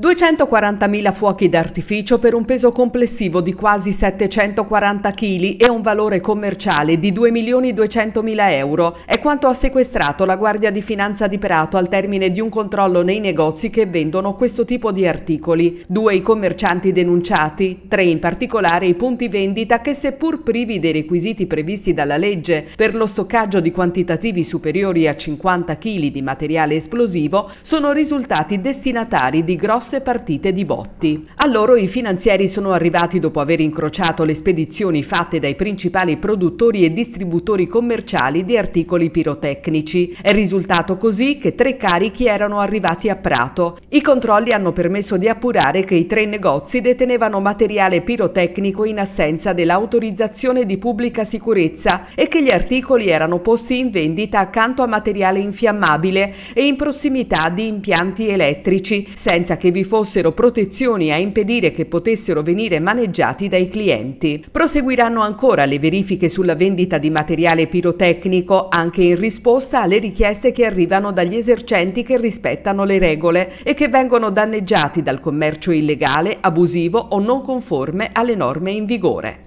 240.000 fuochi d'artificio per un peso complessivo di quasi 740 kg e un valore commerciale di 2.200.000 euro è quanto ha sequestrato la Guardia di Finanza di Prato al termine di un controllo nei negozi che vendono questo tipo di articoli. Due i commercianti denunciati, tre in particolare i punti vendita che seppur privi dei requisiti previsti dalla legge per lo stoccaggio di quantitativi superiori a 50 kg di materiale esplosivo sono risultati destinatari di grossi grosse partite di botti. A loro i finanzieri sono arrivati dopo aver incrociato le spedizioni fatte dai principali produttori e distributori commerciali di articoli pirotecnici. È risultato così che tre carichi erano arrivati a Prato. I controlli hanno permesso di appurare che i tre negozi detenevano materiale pirotecnico in assenza dell'autorizzazione di pubblica sicurezza e che gli articoli erano posti in vendita accanto a materiale infiammabile e in prossimità di impianti elettrici, senza che vi vi fossero protezioni a impedire che potessero venire maneggiati dai clienti. Proseguiranno ancora le verifiche sulla vendita di materiale pirotecnico anche in risposta alle richieste che arrivano dagli esercenti che rispettano le regole e che vengono danneggiati dal commercio illegale, abusivo o non conforme alle norme in vigore.